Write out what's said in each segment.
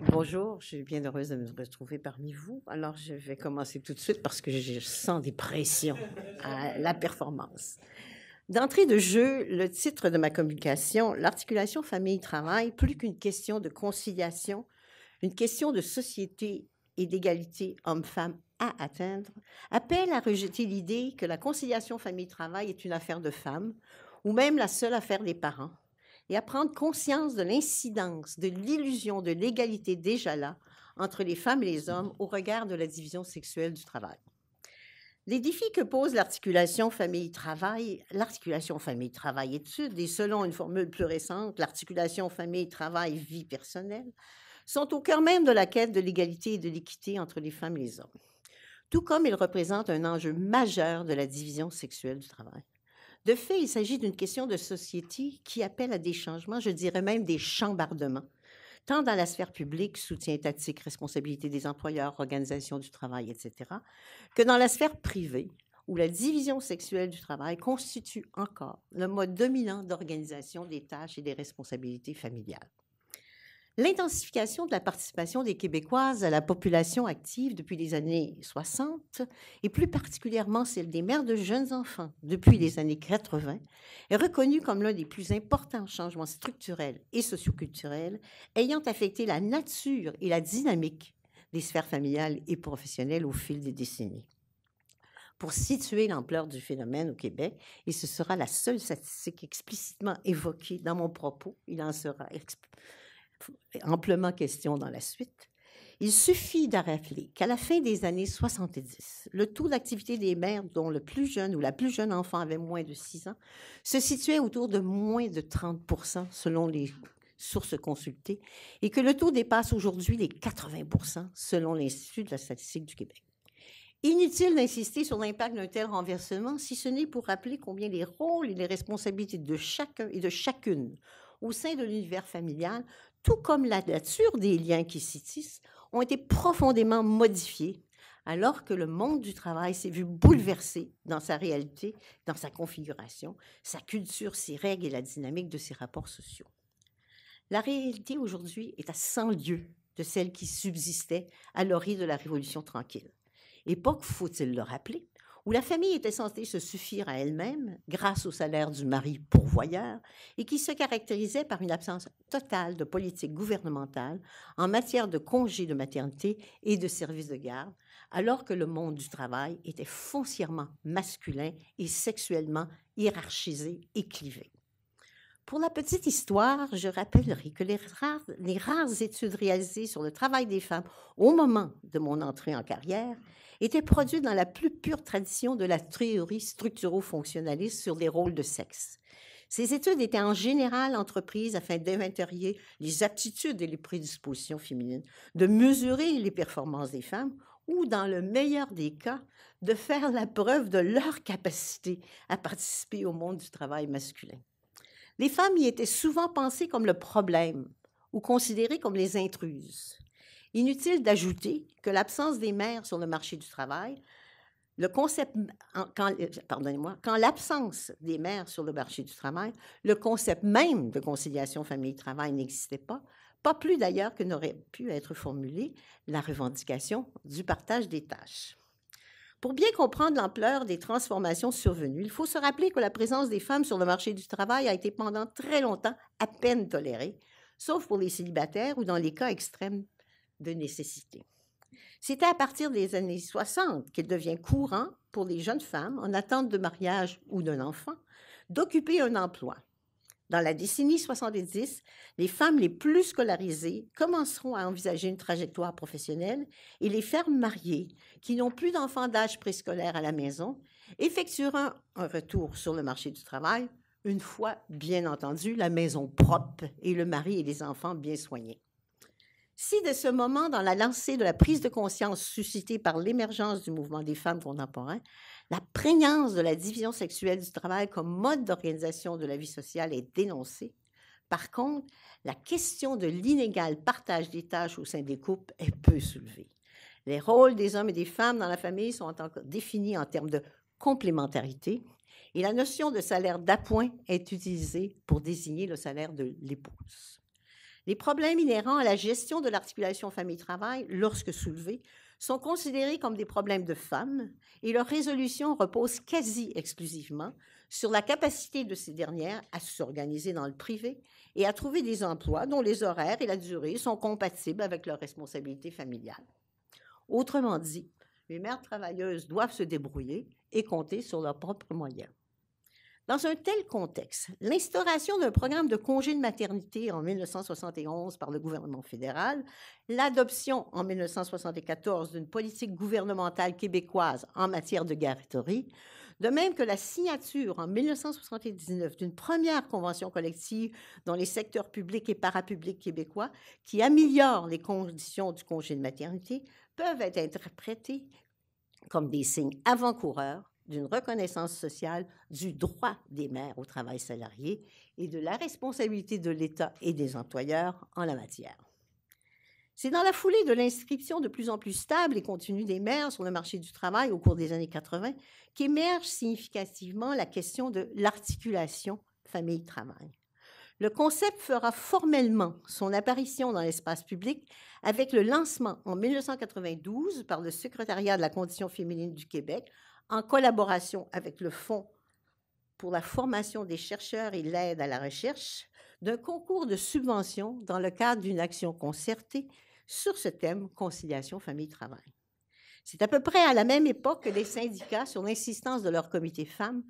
Bonjour, je suis bien heureuse de me retrouver parmi vous. Alors, je vais commencer tout de suite parce que je sens des pressions à la performance. D'entrée de jeu, le titre de ma communication, l'articulation famille-travail, plus qu'une question de conciliation, une question de société et d'égalité homme-femme à atteindre, appelle à rejeter l'idée que la conciliation famille-travail est une affaire de femmes ou même la seule affaire des parents et à prendre conscience de l'incidence, de l'illusion de l'égalité déjà là entre les femmes et les hommes au regard de la division sexuelle du travail. Les défis que pose l'articulation famille-travail, l'articulation famille-travail-études et selon une formule plus récente, l'articulation famille-travail-vie personnelle, sont au cœur même de la quête de l'égalité et de l'équité entre les femmes et les hommes, tout comme ils représentent un enjeu majeur de la division sexuelle du travail. De fait, il s'agit d'une question de société qui appelle à des changements, je dirais même des chambardements, tant dans la sphère publique, soutien étatique, responsabilité des employeurs, organisation du travail, etc., que dans la sphère privée, où la division sexuelle du travail constitue encore le mode dominant d'organisation des tâches et des responsabilités familiales l'intensification de la participation des Québécoises à la population active depuis les années 60, et plus particulièrement celle des mères de jeunes enfants depuis mmh. les années 80, est reconnue comme l'un des plus importants changements structurels et socioculturels ayant affecté la nature et la dynamique des sphères familiales et professionnelles au fil des décennies. Pour situer l'ampleur du phénomène au Québec, et ce sera la seule statistique explicitement évoquée dans mon propos, il en sera amplement question dans la suite, il suffit de rappeler qu'à la fin des années 70, le taux d'activité des mères dont le plus jeune ou la plus jeune enfant avait moins de 6 ans se situait autour de moins de 30 selon les sources consultées et que le taux dépasse aujourd'hui les 80 selon l'Institut de la statistique du Québec. Inutile d'insister sur l'impact d'un tel renversement si ce n'est pour rappeler combien les rôles et les responsabilités de chacun et de chacune au sein de l'univers familial tout comme la nature des liens qui s'y tissent, ont été profondément modifiés, alors que le monde du travail s'est vu bouleversé dans sa réalité, dans sa configuration, sa culture, ses règles et la dynamique de ses rapports sociaux. La réalité aujourd'hui est à 100 lieues de celle qui subsistait à l'orée de la Révolution tranquille. Époque, faut-il le rappeler, où la famille était censée se suffire à elle-même grâce au salaire du mari pourvoyeur et qui se caractérisait par une absence totale de politique gouvernementale en matière de congés de maternité et de services de garde, alors que le monde du travail était foncièrement masculin et sexuellement hiérarchisé et clivé. Pour la petite histoire, je rappellerai que les rares, études réalisées sur le travail des femmes au moment de mon entrée en carrière étaient produites dans la plus pure tradition de la théorie structuro-fonctionnaliste sur les rôles de sexe. Ces études étaient en général entreprises afin d'inventer les aptitudes et les prédispositions féminines, de mesurer les performances des femmes ou, dans le meilleur des cas, de faire la preuve de leur capacité à participer au monde du travail masculin. Les femmes y étaient souvent pensées comme le problème ou considérées comme les intruses. Inutile d'ajouter que l'absence des mères sur le marché du travail, le concept, quand, euh, pardonnez-moi, quand l'absence des mères sur le marché du travail, le concept même de conciliation famille-travail n'existait pas, pas plus d'ailleurs que n'aurait pu être formulée la revendication du partage des tâches. Pour bien comprendre l'ampleur des transformations survenues, il faut se rappeler que la présence des femmes sur le marché du travail a été pendant très longtemps à peine tolérée, sauf pour les célibataires ou dans les cas extrêmes de nécessité. C'était à partir des années 60 qu'il devient courant pour les jeunes femmes en attente de mariage ou d'un enfant d'occuper un emploi, dans la décennie 70, les femmes les plus scolarisées commenceront à envisager une trajectoire professionnelle et les femmes mariées, qui n'ont plus d'enfants d'âge préscolaire à la maison, effectueront un retour sur le marché du travail, une fois, bien entendu, la maison propre et le mari et les enfants bien soignés. Si de ce moment, dans la lancée de la prise de conscience suscitée par l'émergence du mouvement des femmes contemporaines, la prégnance de la division sexuelle du travail comme mode d'organisation de la vie sociale est dénoncée. Par contre, la question de l'inégal partage des tâches au sein des couples est peu soulevée. Les rôles des hommes et des femmes dans la famille sont encore définis en termes de complémentarité et la notion de salaire d'appoint est utilisée pour désigner le salaire de l'épouse. Les problèmes inhérents à la gestion de l'articulation famille-travail, lorsque soulevés, sont considérés comme des problèmes de femmes et leur résolution repose quasi exclusivement sur la capacité de ces dernières à s'organiser dans le privé et à trouver des emplois dont les horaires et la durée sont compatibles avec leurs responsabilités familiales. Autrement dit, les mères travailleuses doivent se débrouiller et compter sur leurs propres moyens. Dans un tel contexte, l'instauration d'un programme de congé de maternité en 1971 par le gouvernement fédéral, l'adoption en 1974 d'une politique gouvernementale québécoise en matière de garderie, de même que la signature en 1979 d'une première convention collective dans les secteurs publics et parapublics québécois qui améliore les conditions du congé de maternité, peuvent être interprétés comme des signes avant-coureurs d'une reconnaissance sociale du droit des mères au travail salarié et de la responsabilité de l'État et des employeurs en la matière. C'est dans la foulée de l'inscription de plus en plus stable et continue des mères sur le marché du travail au cours des années 80 qu'émerge significativement la question de l'articulation famille-travail. Le concept fera formellement son apparition dans l'espace public avec le lancement en 1992 par le Secrétariat de la condition féminine du Québec en collaboration avec le Fonds pour la formation des chercheurs et l'aide à la recherche, d'un concours de subvention dans le cadre d'une action concertée sur ce thème conciliation famille-travail. C'est à peu près à la même époque que les syndicats, sur l'insistance de leur comité femmes,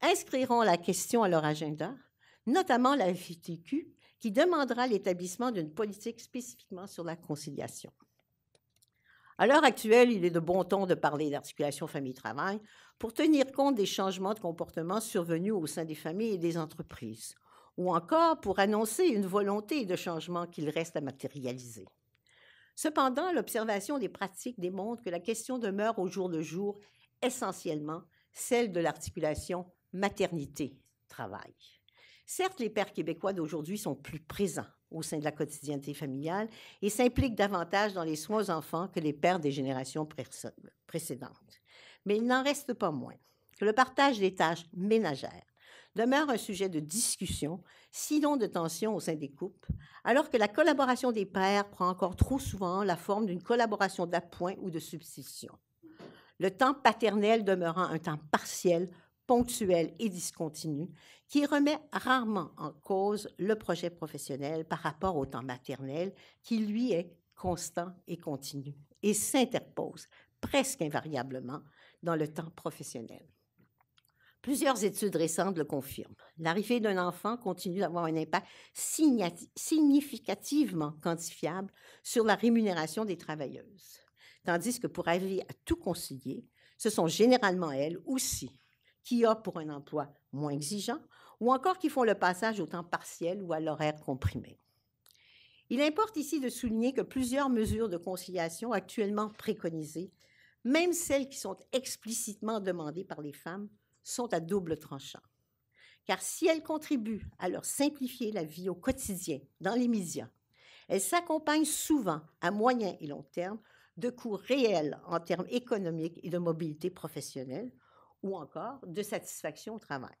inscriront la question à leur agenda, notamment la FITQ, qui demandera l'établissement d'une politique spécifiquement sur la conciliation. À l'heure actuelle, il est de bon ton de parler d'articulation famille-travail pour tenir compte des changements de comportement survenus au sein des familles et des entreprises, ou encore pour annoncer une volonté de changement qu'il reste à matérialiser. Cependant, l'observation des pratiques démontre que la question demeure au jour le jour essentiellement celle de l'articulation maternité-travail. Certes, les pères québécois d'aujourd'hui sont plus présents, au sein de la quotidienneté familiale et s'implique davantage dans les soins aux enfants que les pères des générations précédentes. Mais il n'en reste pas moins que le partage des tâches ménagères demeure un sujet de discussion, sinon de tension au sein des couples, alors que la collaboration des pères prend encore trop souvent la forme d'une collaboration d'appoint ou de substitution. Le temps paternel demeurant un temps partiel ponctuelle et discontinu qui remet rarement en cause le projet professionnel par rapport au temps maternel qui, lui, est constant et continu et s'interpose presque invariablement dans le temps professionnel. Plusieurs études récentes le confirment. L'arrivée d'un enfant continue d'avoir un impact significativement quantifiable sur la rémunération des travailleuses, tandis que pour arriver à tout concilier, ce sont généralement elles aussi qui optent pour un emploi moins exigeant ou encore qui font le passage au temps partiel ou à l'horaire comprimé. Il importe ici de souligner que plusieurs mesures de conciliation actuellement préconisées, même celles qui sont explicitement demandées par les femmes, sont à double tranchant. Car si elles contribuent à leur simplifier la vie au quotidien, dans les médias, elles s'accompagnent souvent, à moyen et long terme, de coûts réels en termes économiques et de mobilité professionnelle, ou encore de satisfaction au travail.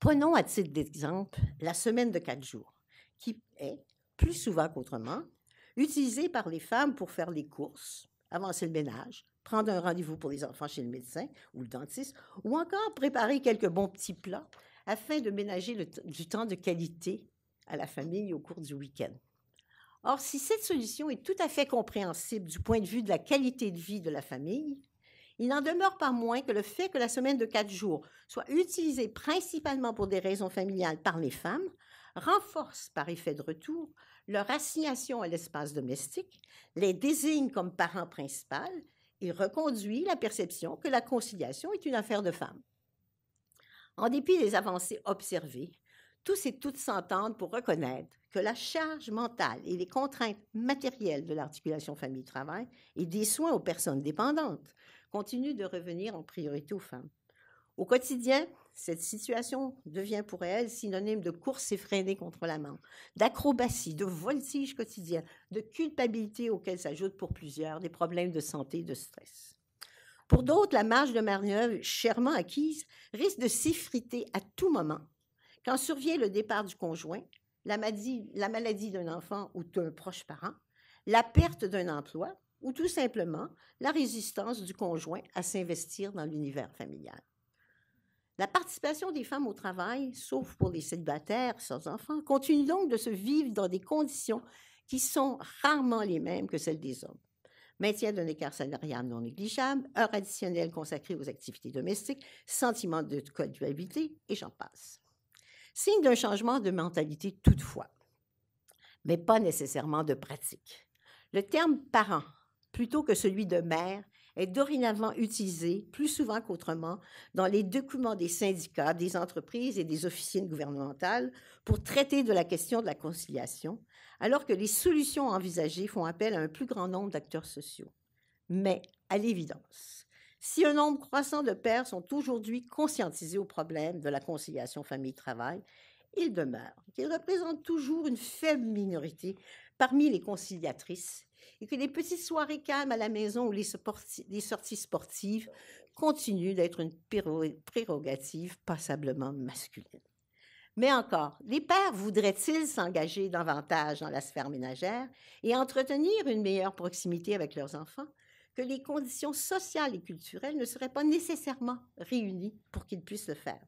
Prenons à titre d'exemple la semaine de quatre jours, qui est, plus souvent qu'autrement, utilisée par les femmes pour faire les courses, avancer le ménage, prendre un rendez-vous pour les enfants chez le médecin ou le dentiste, ou encore préparer quelques bons petits plats afin de ménager du temps de qualité à la famille au cours du week-end. Or, si cette solution est tout à fait compréhensible du point de vue de la qualité de vie de la famille, il n'en demeure pas moins que le fait que la semaine de quatre jours soit utilisée principalement pour des raisons familiales par les femmes renforce par effet de retour leur assignation à l'espace domestique, les désigne comme parents principal et reconduit la perception que la conciliation est une affaire de femmes. En dépit des avancées observées, tous et toutes s'entendent pour reconnaître que la charge mentale et les contraintes matérielles de l'articulation famille-travail et des soins aux personnes dépendantes continuent de revenir en priorité aux femmes. Au quotidien, cette situation devient pour elles synonyme de course effrénée contre la main, d'acrobatie, de voltige quotidien, de culpabilité auxquelles s'ajoutent pour plusieurs des problèmes de santé et de stress. Pour d'autres, la marge de manœuvre chèrement acquise risque de s'effriter à tout moment quand survient le départ du conjoint, la maladie, d'un enfant ou d'un proche parent, la perte d'un emploi ou tout simplement la résistance du conjoint à s'investir dans l'univers familial. La participation des femmes au travail, sauf pour les célibataires sans enfants, continue donc de se vivre dans des conditions qui sont rarement les mêmes que celles des hommes. Maintien d'un écart salarial non négligeable, heures additionnelles consacrées aux activités domestiques, sentiment de culpabilité, et j'en passe. Signe d'un changement de mentalité toutefois, mais pas nécessairement de pratique. Le terme parent, plutôt que celui de mère, est dorénavant utilisé, plus souvent qu'autrement, dans les documents des syndicats, des entreprises et des officines gouvernementales pour traiter de la question de la conciliation, alors que les solutions envisagées font appel à un plus grand nombre d'acteurs sociaux. Mais, à l'évidence, si un nombre croissant de pères sont aujourd'hui conscientisés au problème de la conciliation famille-travail, il demeure qu'ils représentent toujours une faible minorité parmi les conciliatrices et que les petites soirées calmes à la maison ou les, sorties sportives continuent d'être une prérogative passablement masculine. Mais encore, les pères voudraient-ils s'engager davantage dans la sphère ménagère et entretenir une meilleure proximité avec leurs enfants les conditions sociales et culturelles ne seraient pas nécessairement réunies pour qu'ils puissent le faire.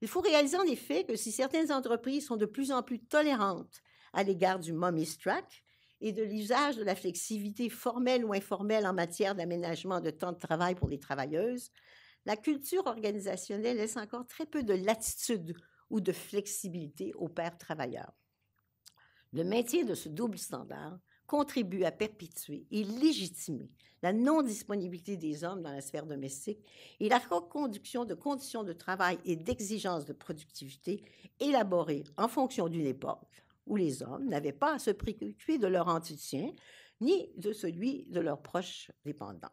Il faut réaliser en effet que si certaines entreprises sont de plus en plus tolérantes à l'égard du mommy track et de l'usage de la flexibilité formelle ou informelle en matière d'aménagement de temps de travail pour les travailleuses, la culture organisationnelle laisse encore très peu de latitude ou de flexibilité aux pères travailleurs. Le maintien de ce double standard contribue à perpétuer et légitimer la non-disponibilité des hommes dans la sphère domestique et la reconduction de conditions de travail et d'exigences de productivité élaborées en fonction d'une époque où les hommes n'avaient pas à se préoccuper de leur entretien ni de celui de leurs proches dépendants.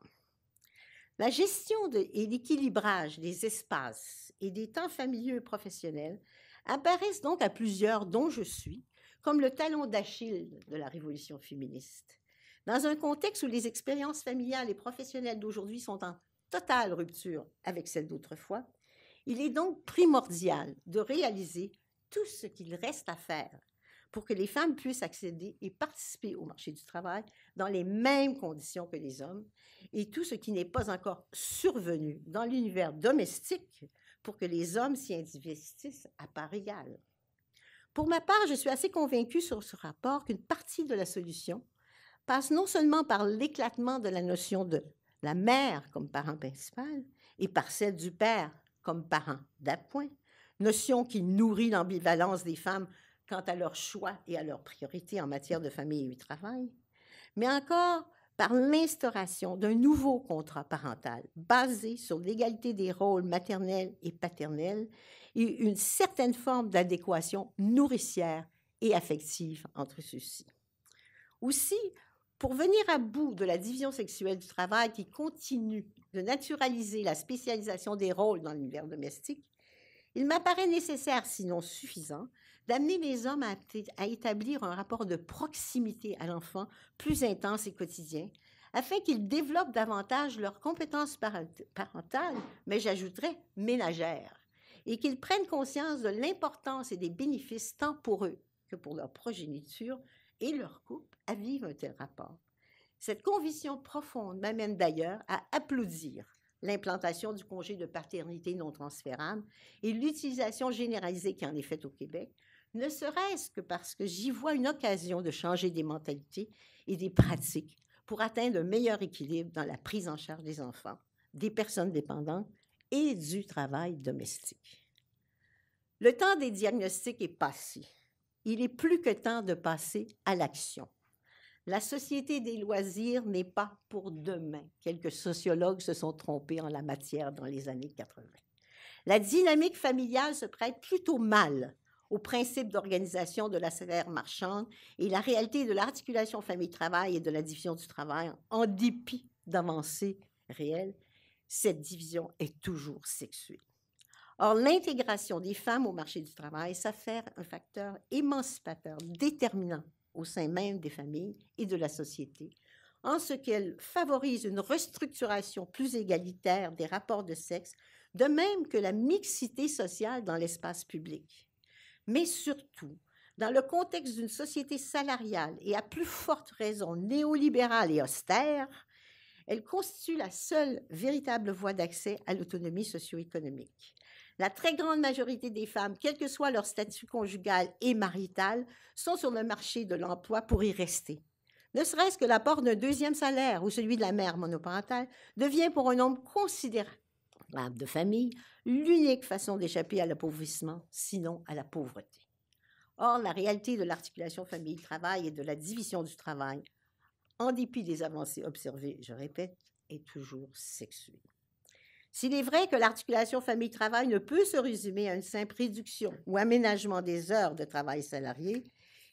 La gestion et l'équilibrage des espaces et des temps familiaux et professionnels apparaissent donc à plusieurs dont je suis comme le talon d'Achille de la révolution féministe. Dans un contexte où les expériences familiales et professionnelles d'aujourd'hui sont en totale rupture avec celles d'autrefois, il est donc primordial de réaliser tout ce qu'il reste à faire pour que les femmes puissent accéder et participer au marché du travail dans les mêmes conditions que les hommes et tout ce qui n'est pas encore survenu dans l'univers domestique pour que les hommes s'y investissent à part égale. Pour ma part, je suis assez convaincue sur ce rapport qu'une partie de la solution passe non seulement par l'éclatement de la notion de la mère comme parent principal et par celle du père comme parent d'appoint, notion qui nourrit l'ambivalence des femmes quant à leurs choix et à leurs priorités en matière de famille et de travail, mais encore par l'instauration d'un nouveau contrat parental basé sur l'égalité des rôles maternels et paternels une certaine forme d'adéquation nourricière et affective entre ceux-ci. Aussi, pour venir à bout de la division sexuelle du travail qui continue de naturaliser la spécialisation des rôles dans l'univers domestique, il m'apparaît nécessaire, sinon suffisant, d'amener les hommes à, à, établir un rapport de proximité à l'enfant plus intense et quotidien, afin qu'ils développent davantage leurs compétences parentales, mais j'ajouterais ménagères et qu'ils prennent conscience de l'importance et des bénéfices tant pour eux que pour leur progéniture et leur couple à vivre un tel rapport. Cette conviction profonde m'amène d'ailleurs à applaudir l'implantation du congé de paternité non transférable et l'utilisation généralisée qui en est faite au Québec, ne serait-ce que parce que j'y vois une occasion de changer des mentalités et des pratiques pour atteindre un meilleur équilibre dans la prise en charge des enfants, des personnes dépendantes et du travail domestique. Le temps des diagnostics est passé. Il est plus que temps de passer à l'action. La société des loisirs n'est pas pour demain. Quelques sociologues se sont trompés en la matière dans les années 80. La dynamique familiale se prête plutôt mal aux principes d'organisation de la sphère marchande et la réalité de l'articulation famille-travail et de la division du travail, en dépit d'avancées réelles, cette division est toujours sexuée. Or, l'intégration des femmes au marché du travail s'affaire un facteur émancipateur déterminant au sein même des familles et de la société, en ce qu'elle favorise une restructuration plus égalitaire des rapports de sexe, de même que la mixité sociale dans l'espace public. Mais surtout, dans le contexte d'une société salariale et à plus forte raison néolibérale et austère, elle constitue la seule véritable voie d'accès à l'autonomie socio-économique. La très grande majorité des femmes, quel que soit leur statut conjugal et marital, sont sur le marché de l'emploi pour y rester. Ne serait-ce que l'apport d'un deuxième salaire ou celui de la mère monoparentale devient pour un nombre considérable de familles l'unique façon d'échapper à l'appauvrissement, sinon à la pauvreté. Or, la réalité de l'articulation famille-travail et de la division du travail en dépit des avancées observées, je répète, est toujours sexuée. S'il est vrai que l'articulation famille-travail ne peut se résumer à une simple réduction ou aménagement des heures de travail salarié,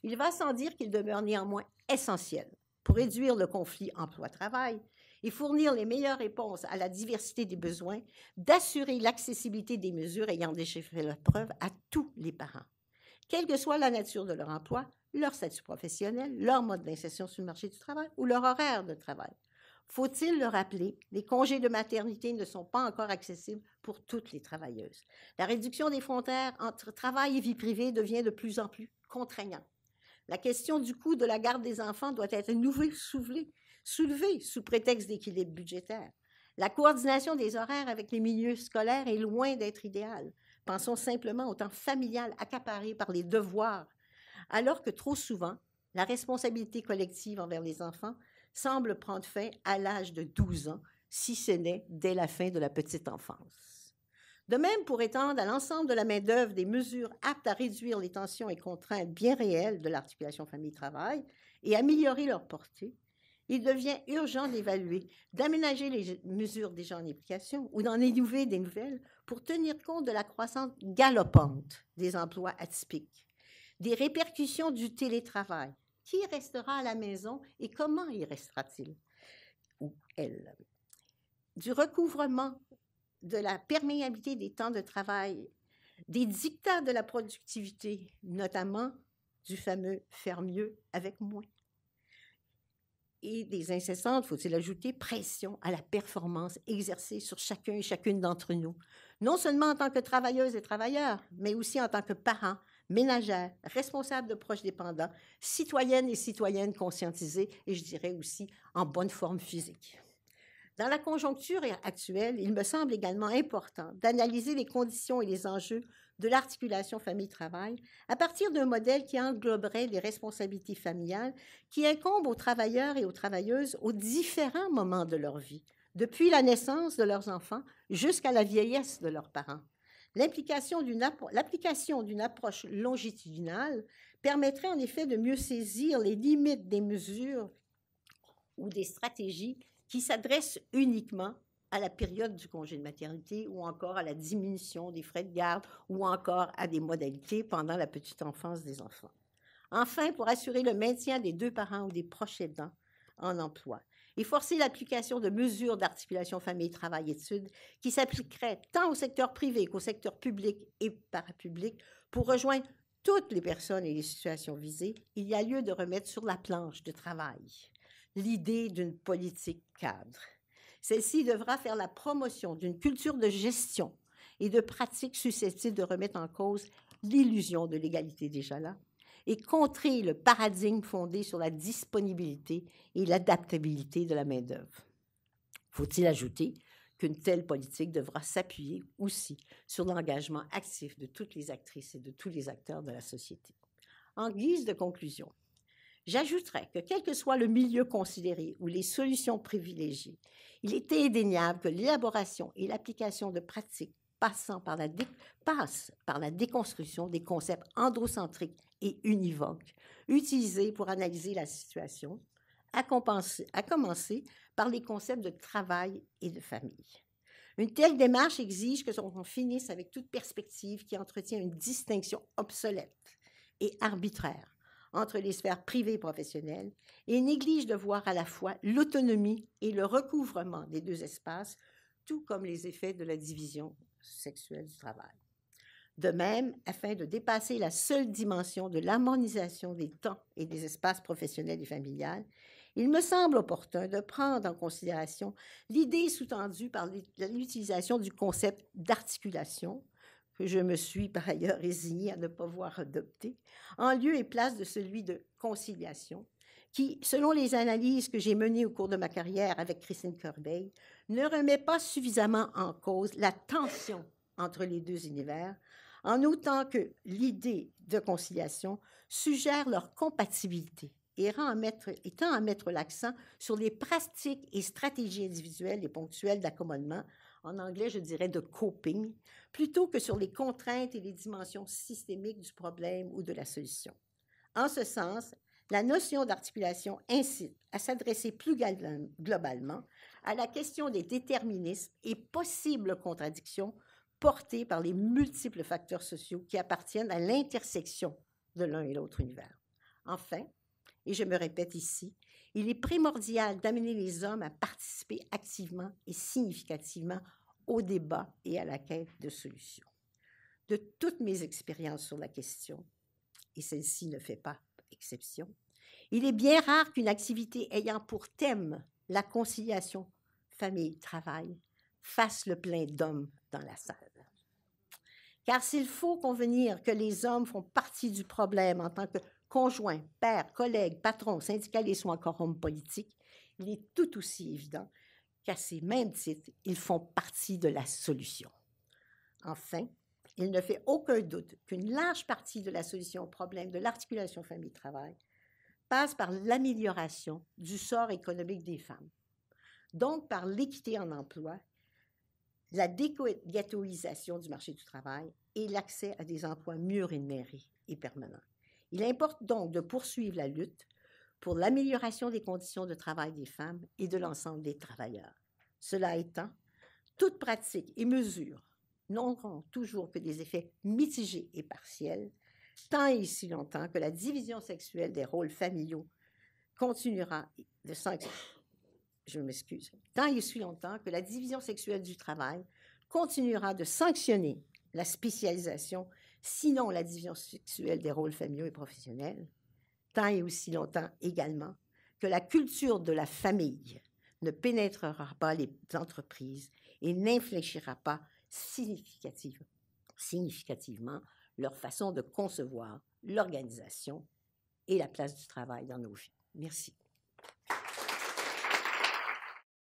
il va sans dire qu'il demeure néanmoins essentiel pour réduire le conflit emploi-travail et fournir les meilleures réponses à la diversité des besoins, d'assurer l'accessibilité des mesures ayant déjà fait la preuve à tous les parents, quelle que soit la nature de leur emploi, leur statut professionnel, leur mode d'insertion sur le marché du travail ou leur horaire de travail. Faut-il le rappeler, les congés de maternité ne sont pas encore accessibles pour toutes les travailleuses. La réduction des frontières entre travail et vie privée devient de plus en plus contraignante. La question du coût de la garde des enfants doit être nouvelle soulevée, soulevée sous prétexte d'équilibre budgétaire. La coordination des horaires avec les milieux scolaires est loin d'être idéale. Pensons simplement au temps familial accaparé par les devoirs alors que trop souvent, la responsabilité collective envers les enfants semble prendre fin à l'âge de 12 ans, si ce n'est dès la fin de la petite enfance. De même, pour étendre à l'ensemble de la main-d'œuvre des mesures aptes à réduire les tensions et contraintes bien réelles de l'articulation famille-travail et améliorer leur portée, il devient urgent d'évaluer, d'aménager les mesures déjà en application ou d'en élever des nouvelles pour tenir compte de la croissance galopante des emplois atypiques, des répercussions du télétravail. Qui restera à la maison et comment y restera-t-il ou elle Du recouvrement de la perméabilité des temps de travail, des dictats de la productivité, notamment du fameux faire mieux avec moins, et des incessantes, faut-il ajouter, pressions à la performance exercée sur chacun et chacune d'entre nous, non seulement en tant que travailleuses et travailleurs, mais aussi en tant que parents, ménagères, responsables de proches dépendants, citoyennes et citoyennes conscientisées et je dirais aussi en bonne forme physique. Dans la conjoncture actuelle, il me semble également important d'analyser les conditions et les enjeux de l'articulation famille-travail à partir d'un modèle qui engloberait les responsabilités familiales qui incombent aux travailleurs et aux travailleuses aux différents moments de leur vie, depuis la naissance de leurs enfants jusqu'à la vieillesse de leurs parents. L'application d'une approche longitudinale permettrait en effet de mieux saisir les limites des mesures ou des stratégies qui s'adressent uniquement à la période du congé de maternité ou encore à la diminution des frais de garde ou encore à des modalités pendant la petite enfance des enfants. Enfin, pour assurer le maintien des deux parents ou des proches aidants en emploi, et forcer l'application de mesures d'articulation famille-travail études qui s'appliqueraient tant au secteur privé qu'au secteur public et parapublic pour rejoindre toutes les personnes et les situations visées, il y a lieu de remettre sur la planche de travail l'idée d'une politique cadre. Celle-ci devra faire la promotion d'une culture de gestion et de pratiques susceptibles de remettre en cause l'illusion de l'égalité déjà là et contrer le paradigme fondé sur la disponibilité et l'adaptabilité de la main-d'œuvre. Faut-il ajouter qu'une telle politique devra s'appuyer aussi sur l'engagement actif de toutes les actrices et de tous les acteurs de la société? En guise de conclusion, J'ajouterais que quel que soit le milieu considéré ou les solutions privilégiées, il est indéniable que l'élaboration et l'application de pratiques passant par par la déconstruction des concepts androcentriques et univoque, utilisé pour analyser la situation, à, commencer par les concepts de travail et de famille. Une telle démarche exige que l'on finisse avec toute perspective qui entretient une distinction obsolète et arbitraire entre les sphères privées et professionnelles et néglige de voir à la fois l'autonomie et le recouvrement des deux espaces, tout comme les effets de la division sexuelle du travail. De même, afin de dépasser la seule dimension de l'harmonisation des temps et des espaces professionnels et familiales, il me semble opportun de prendre en considération l'idée sous-tendue par l'utilisation du concept d'articulation, que je me suis par ailleurs résigné à ne pas voir adopter, en lieu et place de celui de conciliation, qui, selon les analyses que j'ai menées au cours de ma carrière avec Christine Corbeil, ne remet pas suffisamment en cause la tension entre les deux univers, en autant que l'idée de conciliation suggère leur compatibilité et, mettre, tend à mettre l'accent sur les pratiques et stratégies individuelles et ponctuelles d'accommodement, en anglais je dirais de coping, plutôt que sur les contraintes et les dimensions systémiques du problème ou de la solution. En ce sens, la notion d'articulation incite à s'adresser plus globalement à la question des déterminismes et possibles contradictions porté par les multiples facteurs sociaux qui appartiennent à l'intersection de l'un et l'autre univers. Enfin, et je me répète ici, il est primordial d'amener les hommes à participer activement et significativement au débat et à la quête de solutions. De toutes mes expériences sur la question, et celle-ci ne fait pas exception, il est bien rare qu'une activité ayant pour thème la conciliation famille-travail fasse le plein d'hommes dans la salle. Car s'il faut convenir que les hommes font partie du problème en tant que conjoints, pères, collègues, patrons, syndicalistes ou encore hommes politiques, il est tout aussi évident qu'à ces mêmes titres, ils font partie de la solution. Enfin, il ne fait aucun doute qu'une large partie de la solution au problème de l'articulation famille-travail passe par l'amélioration du sort économique des femmes, donc par l'équité en emploi la déghettoisation du marché du travail et l'accès à des emplois mieux rémunérés et permanents. Il importe donc de poursuivre la lutte pour l'amélioration des conditions de travail des femmes et de l'ensemble des travailleurs. Cela étant, toute pratique et mesures n'auront toujours que des effets mitigés et partiels, tant et si longtemps que la division sexuelle des rôles familiaux continuera de s'ancrer je m'excuse, tant et aussi longtemps que la division sexuelle du travail continuera de sanctionner la spécialisation, sinon la division sexuelle des rôles familiaux et professionnels, tant et aussi longtemps également que la culture de la famille ne pénétrera pas les entreprises et n'infléchira pas significativement leur façon de concevoir l'organisation et la place du travail dans nos vies. Merci.